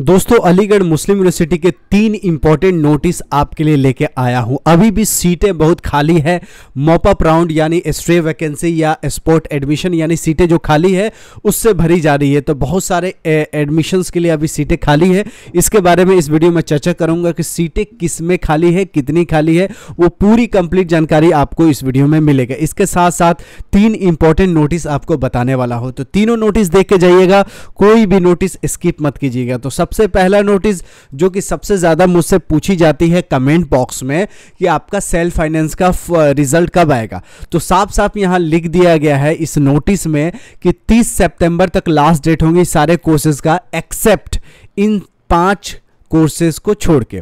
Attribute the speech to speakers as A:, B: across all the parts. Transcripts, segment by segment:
A: दोस्तों अलीगढ़ मुस्लिम यूनिवर्सिटी के तीन इंपॉर्टेंट नोटिस आपके लिए लेके आया हूं अभी भी सीटें बहुत खाली है मॉपअप राउंड यानी स्ट्रे वैकेंसी या स्पोर्ट एडमिशन यानी सीटें जो खाली है उससे भरी जा रही है तो बहुत सारे एडमिशंस के लिए अभी सीटें खाली है इसके बारे में इस वीडियो में चर्चा करूंगा कि सीटें किस में खाली है कितनी खाली है वो पूरी कंप्लीट जानकारी आपको इस वीडियो में मिलेगा इसके साथ साथ तीन इंपॉर्टेंट नोटिस आपको बताने वाला हो तो तीनों नोटिस देख के जाइएगा कोई भी नोटिस स्किप मत कीजिएगा तो सब सबसे पहला नोटिस जो कि सबसे ज़्यादा मुझसे पूछी जाती है कमेंट बॉक्स में कि आपका सेल्फ फाइनेंस का रिजल्ट कब आएगा तो साफ साफ यहाँ लिख दिया गया है इस नोटिस में कि 30 सितंबर तक लास्ट डेट होंगी सारे कोर्सेज का एक्सेप्ट इन पांच कोर्सेज को छोड़ के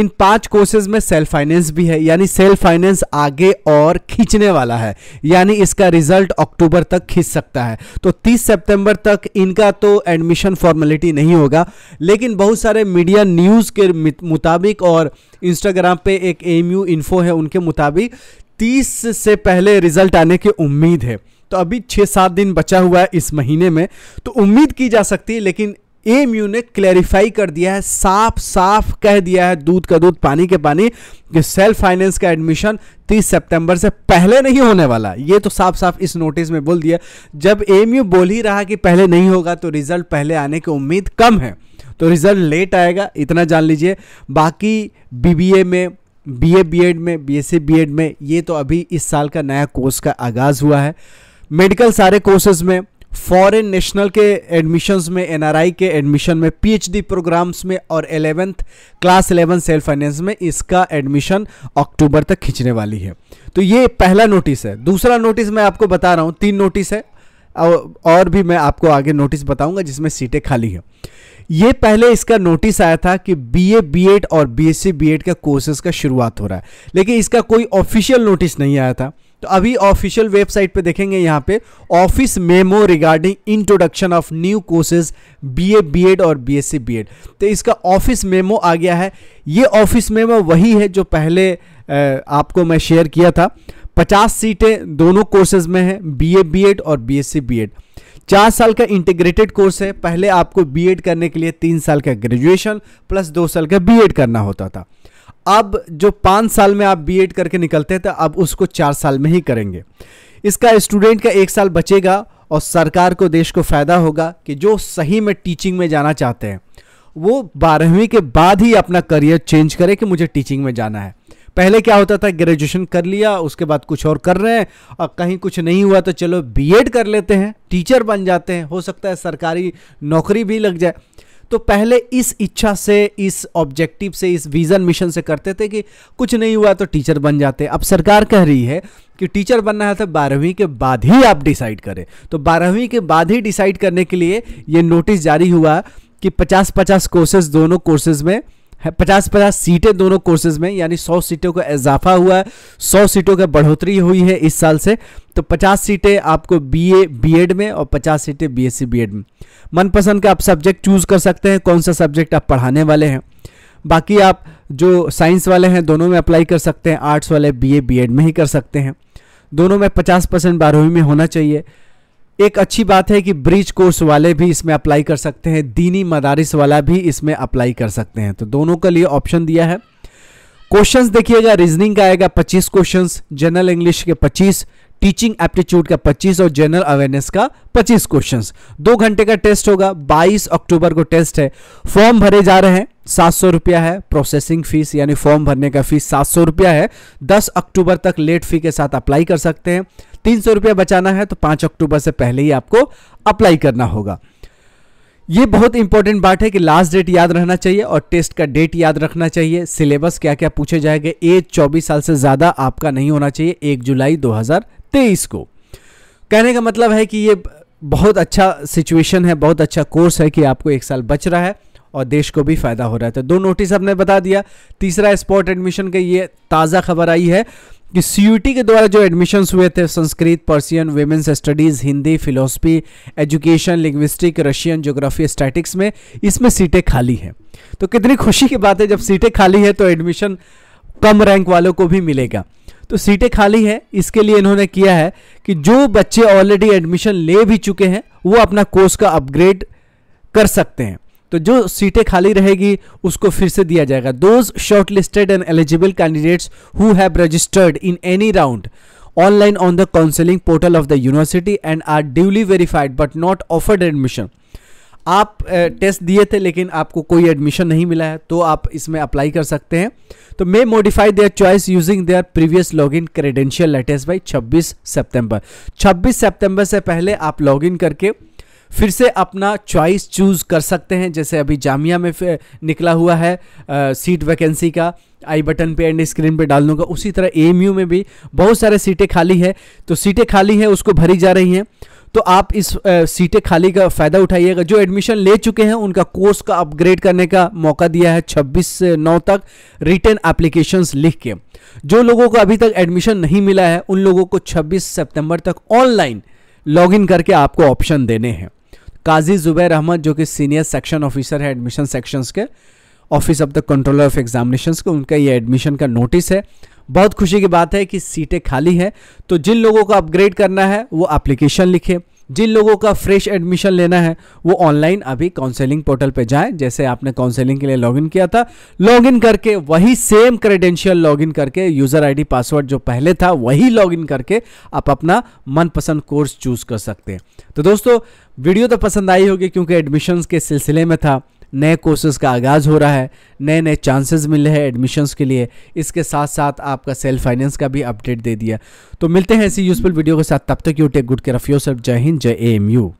A: इन पांच कोर्सेज में सेल्फ फाइनेंस भी है यानी सेल्फ फाइनेंस आगे और खींचने वाला है यानी इसका रिजल्ट अक्टूबर तक खींच सकता है तो 30 सितंबर तक इनका तो एडमिशन फॉर्मेलिटी नहीं होगा लेकिन बहुत सारे मीडिया न्यूज़ के मुताबिक और इंस्टाग्राम पे एक एम यू इन्फो है उनके मुताबिक 30 से पहले रिजल्ट आने की उम्मीद है तो अभी छः सात दिन बचा हुआ है इस महीने में तो उम्मीद की जा सकती है लेकिन एएमयू ने क्लैरिफाई कर दिया है साफ साफ कह दिया है दूध का दूध पानी के पानी कि सेल्फ फाइनेंस का एडमिशन 30 सितंबर से पहले नहीं होने वाला ये तो साफ साफ इस नोटिस में बोल दिया जब एएमयू बोल ही रहा कि पहले नहीं होगा तो रिजल्ट पहले आने की उम्मीद कम है तो रिजल्ट लेट आएगा इतना जान लीजिए बाकी बीबीए में बीए बीएड में बीएससी बीएड में ये तो अभी इस साल का नया कोर्स का आगाज़ हुआ है मेडिकल सारे कोर्सेज में फॉरेन नेशनल के एडमिशन्स में एनआरआई के एडमिशन में पीएचडी प्रोग्राम्स में और eleventh class eleven self finance में इसका एडमिशन अक्टूबर तक खींचने वाली है तो ये पहला नोटिस है दूसरा नोटिस मैं आपको बता रहा हूँ तीन नोटिस है और भी मैं आपको आगे नोटिस बताऊंगा जिसमें सीटें खाली हैं ये पहले इसका नोटिस आया था कि बीए बीएड और बीएससी बीएड का कोर्सेज का शुरुआत हो रहा है लेकिन इसका कोई ऑफिशियल नोटिस नहीं आया था तो अभी ऑफिशियल वेबसाइट पे देखेंगे यहाँ पे office memo regarding introduction of new courses BA BEd और बीएससी बीएड तो इसका ऑफिस मेमो आ गया है ये ऑफिस मेमो वही है जो पहले आपको मैं शेयर किया था 50 सीटें दोनों कोर्सेज में हैं बीए बीएड और बीएससी बीएड चार साल का इंटीग्रेटेड कोर्स है पहले आपको बीएड करने के लिए तीन साल का ग्रेजुएशन प्लस दो साल का बीएड करना होता था अब जो पाँच साल में आप बीएड करके निकलते हैं तो अब उसको चार साल में ही करेंगे इसका स्टूडेंट का एक साल बचेगा और सरकार को देश को फ़ायदा होगा कि जो सही में टीचिंग में जाना चाहते हैं वो बारहवीं के बाद ही अपना करियर चेंज करे कि मुझे टीचिंग में जाना है पहले क्या होता था ग्रेजुएशन कर लिया उसके बाद कुछ और कर रहे हैं और कहीं कुछ नहीं हुआ तो चलो बीएड कर लेते हैं टीचर बन जाते हैं हो सकता है सरकारी नौकरी भी लग जाए तो पहले इस इच्छा से इस ऑब्जेक्टिव से इस विज़न मिशन से करते थे कि कुछ नहीं हुआ तो टीचर बन जाते अब सरकार कह रही है कि टीचर बनना है तो बारहवीं के बाद ही आप डिसाइड करें तो बारहवीं के बाद ही डिसाइड करने के लिए ये नोटिस जारी हुआ कि पचास पचास कोर्सेज दोनों कोर्सेज में पचास पचास सीटें दोनों कोर्सेज में यानी सौ सीटों का इजाफा हुआ है सौ सीटों का बढ़ोतरी हुई है इस साल से तो पचास सीटें आपको बीए बीएड में और पचास सीटें बीएससी बीएड में मनपसंद का आप सब्जेक्ट चूज़ कर सकते हैं कौन सा सब्जेक्ट आप पढ़ाने वाले हैं बाकी आप जो साइंस वाले हैं दोनों में अप्लाई कर सकते हैं आर्ट्स वाले बी ए में ही कर सकते हैं दोनों में पचास परसेंट बारहवीं में होना चाहिए एक अच्छी बात है कि ब्रिज कोर्स वाले भी इसमें अप्लाई कर सकते हैं दीनी मदारिस वाला भी इसमें अप्लाई कर सकते हैं तो दोनों के लिए ऑप्शन दिया है क्वेश्चंस देखिएगा रीजनिंग का आएगा 25 क्वेश्चंस जनरल इंग्लिश के 25 टीचिंग एप्टीट्यूड का 25 और जनरल अवेयरनेस का 25 क्वेश्चंस दो घंटे का टेस्ट होगा 22 अक्टूबर को टेस्ट है फॉर्म भरे जा रहे हैं सात सौ रुपया है प्रोसेसिंग फीस यानी फॉर्म भरने का फीस सात सौ रुपया है 10 अक्टूबर तक लेट फी के साथ अप्लाई कर सकते हैं तीन सौ रुपया बचाना है तो पांच अक्टूबर से पहले ही आपको अप्लाई करना होगा ये बहुत इंपॉर्टेंट बात है कि लास्ट डेट याद रहना चाहिए और टेस्ट का डेट याद रखना चाहिए सिलेबस क्या क्या पूछे जाएंगे एज चौबीस साल से ज़्यादा आपका नहीं होना चाहिए एक जुलाई दो को कहने का मतलब है कि ये बहुत अच्छा सिचुएशन है बहुत अच्छा कोर्स है कि आपको एक साल बच रहा है और देश को भी फायदा हो रहा है तो दो नोटिस हमने बता दिया तीसरा स्पॉट एडमिशन का ये ताज़ा खबर आई है कि सी के द्वारा जो एडमिशन्स हुए थे Sanskrit Persian women's studies Hindi philosophy education linguistic Russian geography statics में इसमें सीटें खाली हैं तो कितनी खुशी की बात है जब सीटें खाली है तो एडमिशन कम रैंक वालों को भी मिलेगा तो सीटें खाली हैं इसके लिए इन्होंने किया है कि जो बच्चे ऑलरेडी एडमिशन ले भी चुके हैं वो अपना कोर्स का अपग्रेड कर सकते हैं तो जो सीटें खाली रहेगी उसको फिर से दिया जाएगा those shortlisted and eligible candidates who have registered in any round online on the counselling portal of the university and are duly verified but not offered admission आप टेस्ट दिए थे लेकिन आपको कोई एडमिशन नहीं मिला है तो आप इसमें अप्लाई कर सकते हैं तो may modify their choice using their previous log in credential latest by छब्बीस सेप्टेम्बर छब्बीस सेप्टेम्बर से पहले आप लॉग इन करके फिर से अपना चॉइस चूज़ कर सकते हैं जैसे अभी जामिया में निकला हुआ है आ, सीट वैकेंसी का आई बटन पे एंड स्क्रीन पे डाल दूंगा उसी तरह ए में भी बहुत सारे सीटें खाली है तो सीटें खाली हैं उसको भरी जा रही हैं तो आप इस सीटें खाली का फ़ायदा उठाइएगा जो एडमिशन ले चुके हैं उनका कोर्स का अपग्रेड करने का मौका दिया है 26 से 9 तक रिटर्न एप्लीकेशंस लिख के जो लोगों को अभी तक एडमिशन नहीं मिला है उन लोगों को 26 सितंबर तक ऑनलाइन लॉगिन करके आपको ऑप्शन देने हैं काजी ज़ुबैर अहमद जो कि सीनियर सेक्शन ऑफिसर है एडमिशन सेक्शंस के office of the controller of examination के उनका ये एडमिशन का नोटिस है बहुत खुशी की बात है कि सीटें खाली हैं तो जिन लोगों को अपग्रेड करना है वो एप्लीकेशन लिखें जिन लोगों का फ्रेश एडमिशन लेना है वो ऑनलाइन अभी काउंसलिंग पोर्टल पे जाएं जैसे आपने काउंसलिंग के लिए लॉगिन किया था लॉगिन करके वही सेम क्रेडेंशियल लॉगिन करके यूज़र आईडी पासवर्ड जो पहले था वही लॉगिन करके आप अपना मनपसंद कोर्स चूज़ कर सकते हैं तो दोस्तों वीडियो तो पसंद आई होगी क्योंकि एडमिशन के सिलसिले में था नए कोर्सेज़ का आगाज़ हो रहा है नए नए चांसेस मिले हैं एडमिशन्स के लिए इसके साथ साथ आपका सेल्फ फाइनेंस का भी अपडेट दे दिया तो मिलते हैं ऐसी यूज़फुल वीडियो के साथ तब तक you take good care of yourself जय हिंद जय ए एम यू